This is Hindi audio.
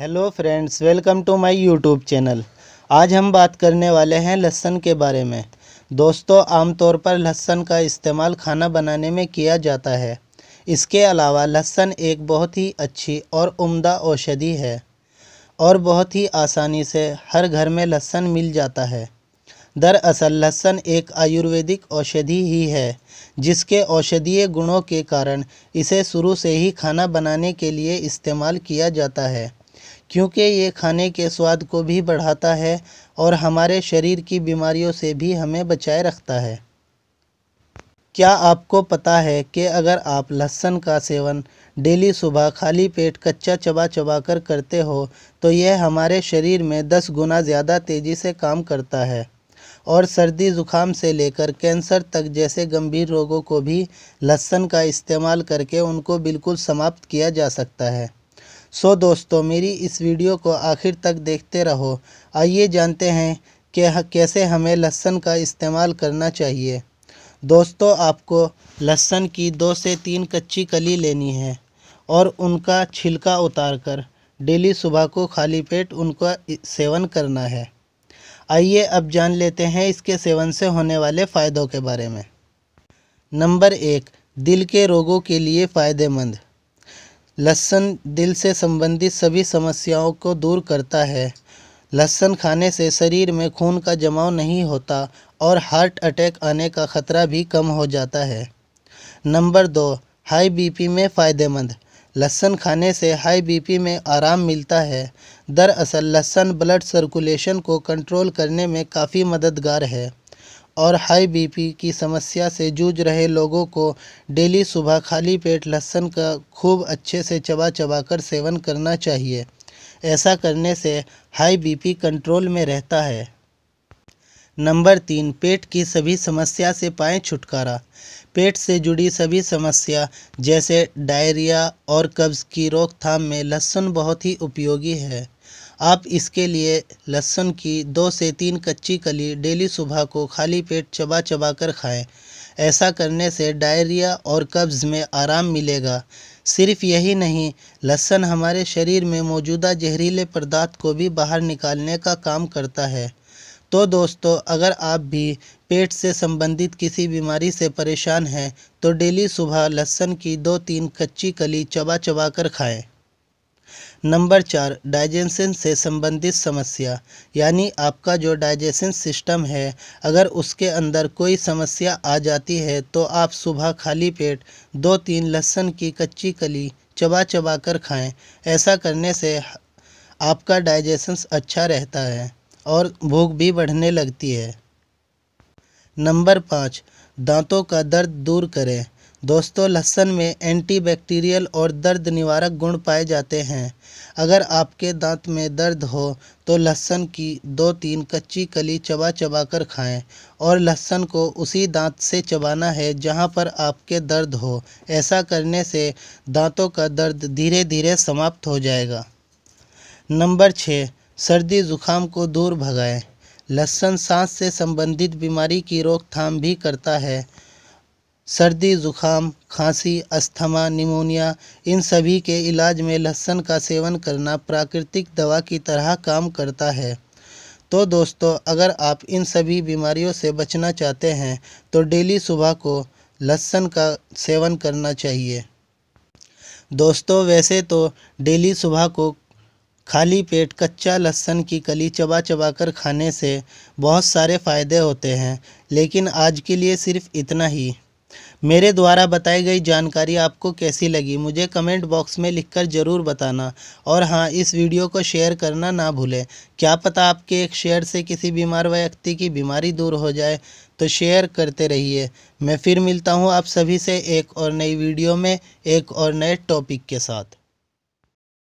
hello friends welcome to my YouTube channel आज हम बात करने वाले हैं लहसन के बारे में दोस्तों आमतौर पर लहसन का इस्तेमाल खाना बनाने में किया जाता है इसके अलावा लहसन एक बहुत ही अच्छी और उम्दा औषधि है और बहुत ही आसानी से हर घर में लहसन मिल जाता है दरअसल लहसन एक आयुर्वेदिक औषधि ही है जिसके औषधीय गुणों के कारण इसे शुरू से ही खाना बनाने के लिए इस्तेमाल किया जाता है क्योंकि ये खाने के स्वाद को भी बढ़ाता है और हमारे शरीर की बीमारियों से भी हमें बचाए रखता है क्या आपको पता है कि अगर आप लहसुन का सेवन डेली सुबह खाली पेट कच्चा चबा चबा कर करते हो तो यह हमारे शरीर में दस गुना ज़्यादा तेज़ी से काम करता है और सर्दी ज़ुकाम से लेकर कैंसर तक जैसे गंभीर रोगों को भी लहसुन का इस्तेमाल करके उनको बिल्कुल समाप्त किया जा सकता है सो दोस्तों मेरी इस वीडियो को आखिर तक देखते रहो आइए जानते हैं कि कैसे हमें लहसुन का इस्तेमाल करना चाहिए दोस्तों आपको लहसुन की दो से तीन कच्ची कली लेनी है और उनका छिलका उतार कर डेली सुबह को खाली पेट उनका सेवन करना है आइए अब जान लेते हैं इसके सेवन से होने वाले फ़ायदों के बारे में नंबर एक दिल के रोगों के लिए फ़ायदेमंद लहसुन दिल से संबंधित सभी समस्याओं को दूर करता है लहसुन खाने से शरीर में खून का जमाव नहीं होता और हार्ट अटैक आने का ख़तरा भी कम हो जाता है नंबर दो हाई बीपी में फ़ायदेमंद लहसुन खाने से हाई बीपी में आराम मिलता है दरअसल लहसुन ब्लड सर्कुलेशन को कंट्रोल करने में काफ़ी मददगार है और हाई बीपी की समस्या से जूझ रहे लोगों को डेली सुबह खाली पेट लहसुन का खूब अच्छे से चबा चबा कर सेवन करना चाहिए ऐसा करने से हाई बीपी कंट्रोल में रहता है नंबर तीन पेट की सभी समस्या से पाएँ छुटकारा पेट से जुड़ी सभी समस्या जैसे डायरिया और कब्ज़ की रोकथाम में लहसुन बहुत ही उपयोगी है आप इसके लिए लहसुन की दो से तीन कच्ची कली डेली सुबह को खाली पेट चबा चबा कर खाएँ ऐसा करने से डायरिया और कब्ज़ में आराम मिलेगा सिर्फ यही नहीं लहसुन हमारे शरीर में मौजूदा जहरीले पदार्थ को भी बाहर निकालने का काम करता है तो दोस्तों अगर आप भी पेट से संबंधित किसी बीमारी से परेशान हैं तो डेली सुबह लहसुन की दो तीन कच्ची कली चबा चबा कर खाएँ नंबर चार डाइजेशन से संबंधित समस्या यानी आपका जो डाइजेशन सिस्टम है अगर उसके अंदर कोई समस्या आ जाती है तो आप सुबह खाली पेट दो तीन लहसुन की कच्ची कली चबा चबा कर खाएँ ऐसा करने से आपका डाइजेशन अच्छा रहता है और भूख भी बढ़ने लगती है नंबर पाँच दांतों का दर्द दूर करें दोस्तों लहसन में एंटीबैक्टीरियल और दर्द निवारक गुण पाए जाते हैं अगर आपके दांत में दर्द हो तो लहसन की दो तीन कच्ची कली चबा चबा कर खाएँ और लहसन को उसी दांत से चबाना है जहाँ पर आपके दर्द हो ऐसा करने से दांतों का दर्द धीरे धीरे समाप्त हो जाएगा नंबर छः सर्दी ज़ुकाम को दूर भगाएं लहसन सांस से संबंधित बीमारी की रोकथाम भी करता है सर्दी ज़ुकाम खांसी अस्थमा निमोनिया इन सभी के इलाज में लहसुन का सेवन करना प्राकृतिक दवा की तरह काम करता है तो दोस्तों अगर आप इन सभी बीमारियों से बचना चाहते हैं तो डेली सुबह को लहसुन का सेवन करना चाहिए दोस्तों वैसे तो डेली सुबह को खाली पेट कच्चा लहसुन की कली चबा चबा कर खाने से बहुत सारे फ़ायदे होते हैं लेकिन आज के लिए सिर्फ़ इतना ही मेरे द्वारा बताई गई जानकारी आपको कैसी लगी मुझे कमेंट बॉक्स में लिखकर ज़रूर बताना और हाँ इस वीडियो को शेयर करना ना भूलें क्या पता आपके एक शेयर से किसी बीमार व्यक्ति की बीमारी दूर हो जाए तो शेयर करते रहिए मैं फिर मिलता हूँ आप सभी से एक और नई वीडियो में एक और नए टॉपिक के साथ